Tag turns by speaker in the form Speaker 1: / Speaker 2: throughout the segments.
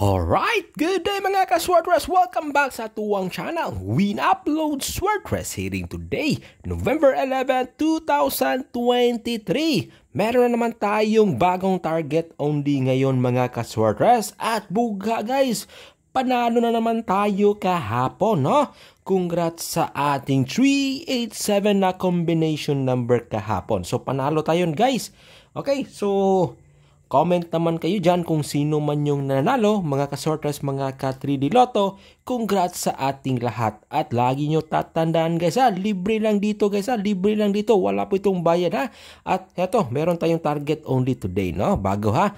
Speaker 1: Alright, good day mga ka-Swordress! Welcome back sa tuwang channel. We upload Swordress hearing today, November 11, 2023. Meron na naman tayong bagong target only ngayon mga ka-Swordress. At buga guys, panalo na naman tayo kahapon, no? Congrats sa ating 387 na combination number kahapon. So panalo tayo guys. Okay, so Comment naman kayo dyan kung sino man yung nanalo, mga kasorters, mga ka-3D Lotto. Congrats sa ating lahat. At lagi nyo tatandaan guys ha, libre lang dito guys ha, libre lang dito. Wala po itong bayad ha. At eto, meron tayong target only today, no? Bago ha.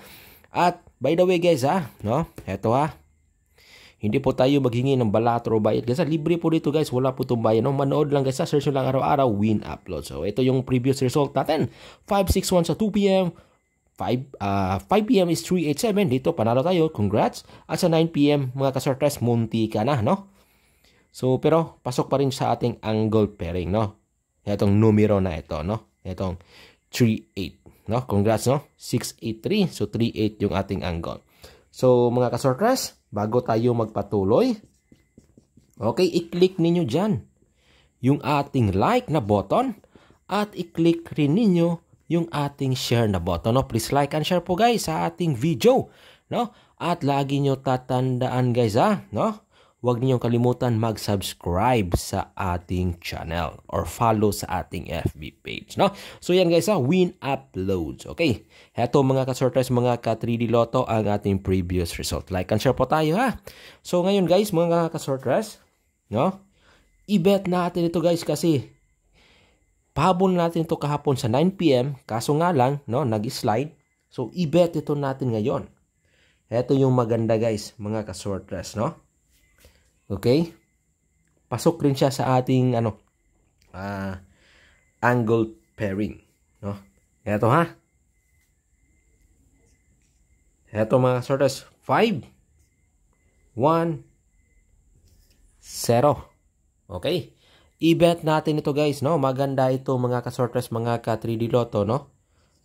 Speaker 1: At by the way guys ha, no? Eto ha, hindi po tayo maghingi ng balatro o guys Kasi libre po dito guys. Wala po itong bayad. No? Manood lang guys. Search nyo lang araw-araw. Win upload. So ito yung previous result natin. 561 sa 2pm. 5, uh, 5 p.m. is 387. Eh. Dito, panalo tayo. Congrats. At sa 9 p.m., mga kasortres, munti ka na, no? So, pero pasok pa rin sa ating angle pairing, no? Itong numero na ito, no? Itong 38, no? Congrats, no? 683. So, 38 yung ating angle. So, mga kasortres, bago tayo magpatuloy, okay, i-click ninyo dyan yung ating like na button at i-click rin ninyo yung ating share na button. No? Please like and share po guys sa ating video. No? At lagi nyo tatandaan guys ha. Ah, no? Huwag ninyong kalimutan mag-subscribe sa ating channel or follow sa ating FB page. No? So yan guys ha, ah, win uploads. Okay, heto mga ka-surprise, mga ka-3D Lotto ang ating previous result. Like and share po tayo ha. So ngayon guys, mga ka-surprise, no? i-bet natin ito guys kasi Pahabol natin ito kahapon sa 9pm, kaso nga lang, no, nag-slide. So, i-bet ito natin ngayon. Ito yung maganda guys, mga ka kasortres, no? Okay? Pasok rin siya sa ating, ano, uh, angle pairing, no? Ito ha. Ito mga kasortres, 5, 1, 0. Okay? I-bet natin ito guys, no? Maganda ito mga ka kasortres, mga ka 3D Lotto, no?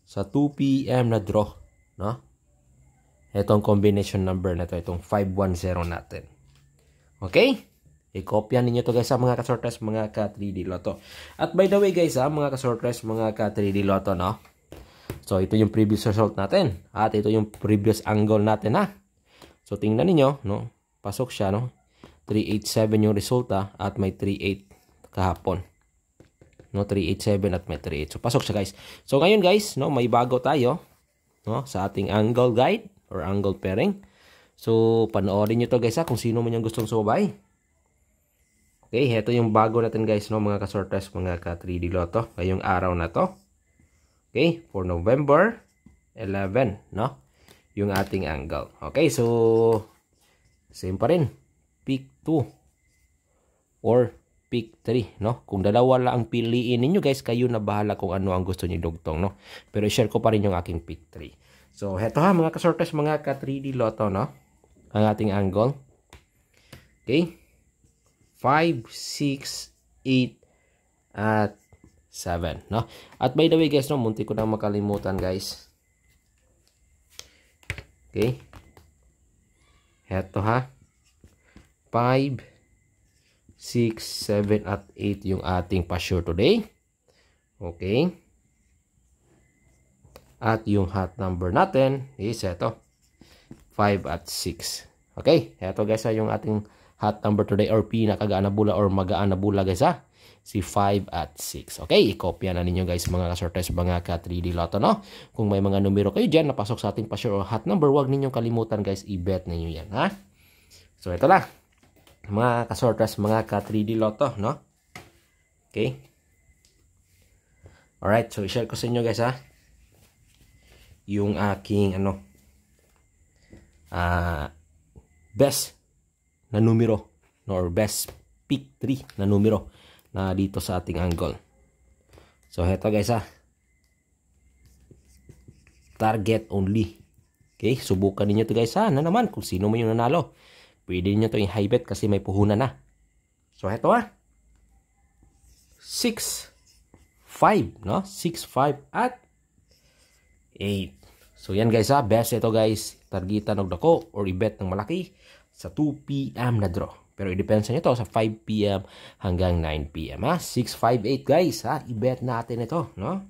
Speaker 1: Sa 2pm na draw, no? Itong combination number na to, itong 510 natin. Okay? I-copyan ninyo to guys sa mga ka kasortres, mga ka 3D Lotto. At by the way guys, ha, ah, mga ka kasortres, mga ka 3D Lotto, no? So, ito yung previous result natin. At ito yung previous angle natin, ha? Ah. So, tingnan niyo no? Pasok siya, no? 387 yung resulta ah, at may 38 kahapon. No, 387 at may 38. So, pasok siya guys. So, ngayon guys, no, may bago tayo no, sa ating angle guide or angle pairing. So, panoorin niyo to guys ha, kung sino man yung gustong subay. Okay, heto yung bago natin guys, no, mga ka-sorters, mga ka-3D Lotto, ngayong araw na to. Okay, for November 11, no? Yung ating angle. Okay, so, same pa rin. Peak 2 or pick 3, no? Kung dalawa lang ang piliin ninyo, guys, kayo na bahala kung ano ang gusto niyo dugtong, no? Pero i-share ko pa rin yung aking pick 3. So, heto ha, mga ka-sortes mga ka-3D Lotto, no? Ang ating angle. Okay? 5, 6, 8, at 7, no? At by the way, guys, no, munti ko nang makalimutan, guys. Okay? Heto ha. 5, 6, 7 at 8 yung ating pasture today. Okay. At yung hot number natin is ito. 5 at 6. Okay. Ito guys ha, ah, yung ating hot number today or pinakagaan na bula or magaan na bula guys ha. Ah, si 5 at 6. Okay, i-copy na ninyo guys mga kasorte sa mga ka-3D Lotto no. Kung may mga numero kayo dyan na pasok sa ating pasure or hot number, huwag ninyong kalimutan guys, i-bet ninyo yan ha. So ito na mga kasortas, mga ka-3D Lotto, no? Okay? Alright, so i-share ko sa inyo guys ha. Yung aking ano, uh, best na numero no, or best pick 3 na numero na dito sa ating angle. So heto guys ha. Target only. Okay, subukan niyo to guys ha. Na ano naman kung sino man yung nanalo. Pwede niyo to i-high bet kasi may puhunan na. So, ito ah. 6, 5, no? 6, 5, at 8. So, yan guys ha. Ah. Best ito guys. Targetan og dako or i-bet ng malaki sa 2 p.m. na draw. Pero i-depensa to sa 5 p.m. hanggang 9 p.m. ha. 658 guys ha. Ah. I-bet natin ito no.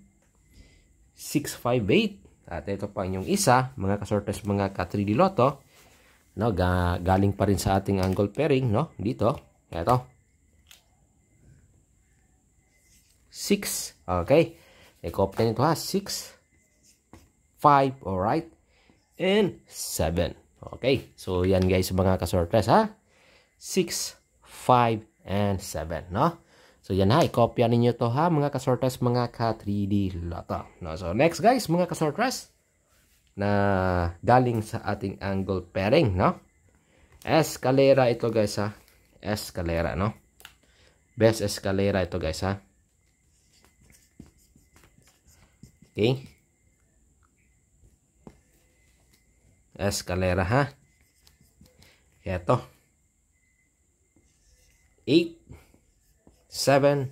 Speaker 1: 658. At ito pa yung isa mga kasortes mga ka 3D Lotto no galing pa rin sa ating angle pairing no dito ito 6 okay i-copy nito ha 6 5 all right and 7 okay so yan guys mga kasortes ha 6 5 and 7 no So yan ha, i-copy niyo to ha mga kasortres mga ka 3D lata No, so next guys mga kasortres, na galing sa ating angle pairing, no? Escalera ito guys ha. Escalera, no? Best escalera ito guys ha. Okay. Escalera ha. Ito. 8, 7,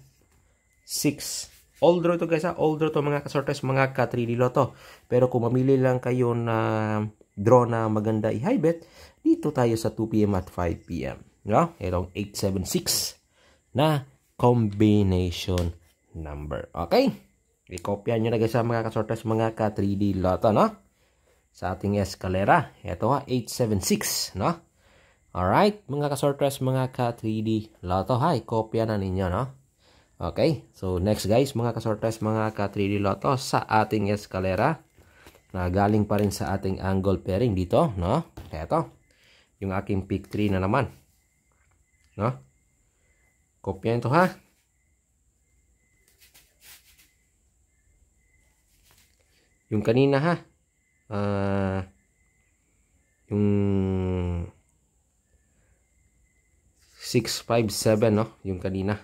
Speaker 1: 6, all draw to guys ha. All draw to mga ka kasortes, mga ka-3D loto. Pero kung mamili lang kayo na draw na maganda i-high bet, dito tayo sa 2pm at 5pm. No? Itong 876 na combination number. Okay? I-copyan nyo na guys ha mga kasortes, mga ka-3D loto. No? Sa ating eskalera. Ito ha, 876. No? Alright, mga ka kasortres, mga ka-3D loto ha. I-copya na ninyo. No? Okay, so next guys, mga kasortes, mga ka-3D Lotto, sa ating eskalera, na galing pa rin sa ating angle pairing dito, no? Kaya ito, yung aking pick 3 na naman. No? Kopyahin to ha. Yung kanina ha. Uh, yung 657 no, yung kanina.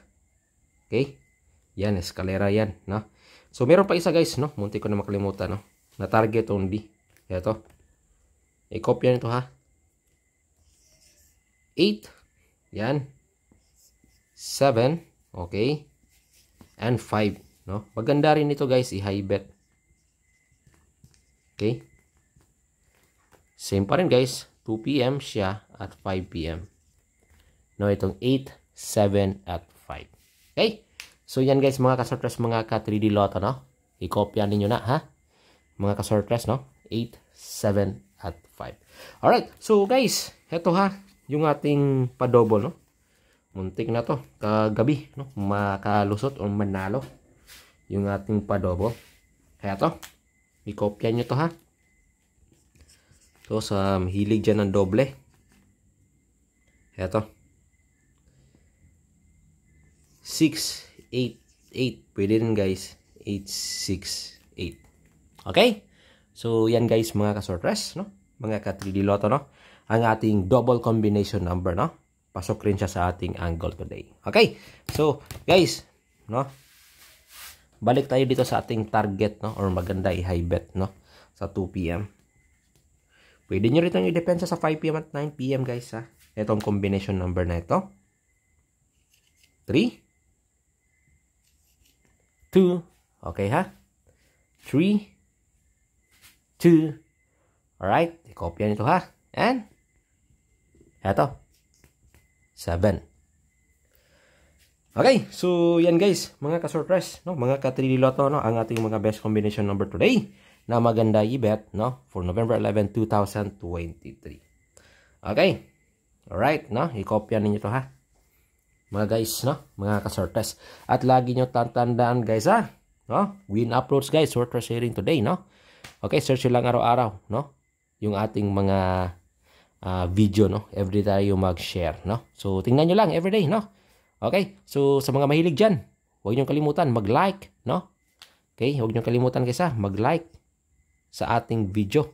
Speaker 1: Okay? Yan, eskalera yan, no? So, meron pa isa guys, no? Munti ko na makalimutan, no? Na target only. Ito. I-copy nito ha. 8. Yan. 7. Okay. And 5, no? Maganda rin ito guys, i-high bet. Okay? Same pa rin guys. 2 p.m. siya at 5 p.m. No, itong 8, 7 at 5. Okay? So, yan guys, mga ka-sortress, mga ka-3D Lotto, no? I-copyan ninyo na, ha? Mga ka-sortress, no? 8, 7, at 5. All right. so guys, eto ha, yung ating padouble, no? Muntik na to, kagabi, no? Makalusot o manalo yung ating padouble. Kaya to, i-copyan niyo to ha. So, sa hilig dyan ng doble. Kaya to. 6, 8, Pwede rin guys. 868. Okay? So, yan guys mga kasortres, no? Mga ka-3D Lotto, no? Ang ating double combination number, no? Pasok rin siya sa ating angle today. Okay? So, guys, no? Balik tayo dito sa ating target, no? Or maganda i-high bet, no? Sa 2 p.m. Pwede nyo rito i depensa sa 5 p.m. at 9 p.m. guys, ha? Itong combination number na ito. 3, two, okay ha? Three, two, alright, ikopya nito ha, and, eto, seven. Okay, so yan guys, mga ka-surprise, no? mga ka-triloto, no? ang ating mga best combination number today na maganda i-bet no? for November 11, 2023. Okay, alright, no? i ikopya ninyo to ha mga guys, no? Mga kasortes. At lagi nyo tatandaan guys, ha? No? Win uploads guys, short sharing today, no? Okay, search lang araw-araw, no? Yung ating mga uh, video, no? Every tayo mag-share, no? So, tingnan nyo lang everyday, no? Okay, so sa mga mahilig dyan, huwag nyo kalimutan mag-like, no? Okay, huwag nyo kalimutan guys, ha? Mag-like sa ating video.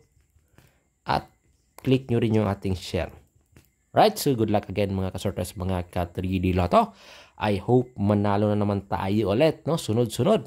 Speaker 1: At click nyo rin yung ating share. Right, so good luck again mga kasorters, mga ka-3D Lotto. I hope manalo na naman tayo ulit, no? Sunod-sunod.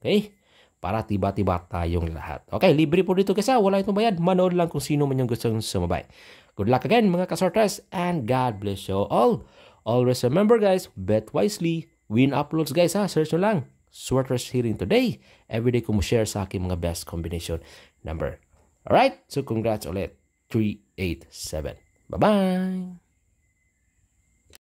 Speaker 1: Okay? Para tiba-tiba tayong lahat. Okay, libre po dito kasi wala itong bayad. Manood lang kung sino man yung gustong sumabay. Good luck again mga kasorters and God bless you all. Always remember guys, bet wisely, win uploads guys ha, search nyo lang. Sorters hearing today. Everyday ko mo share sa aking mga best combination number. Alright, so congrats ulit. 387. Bye bye.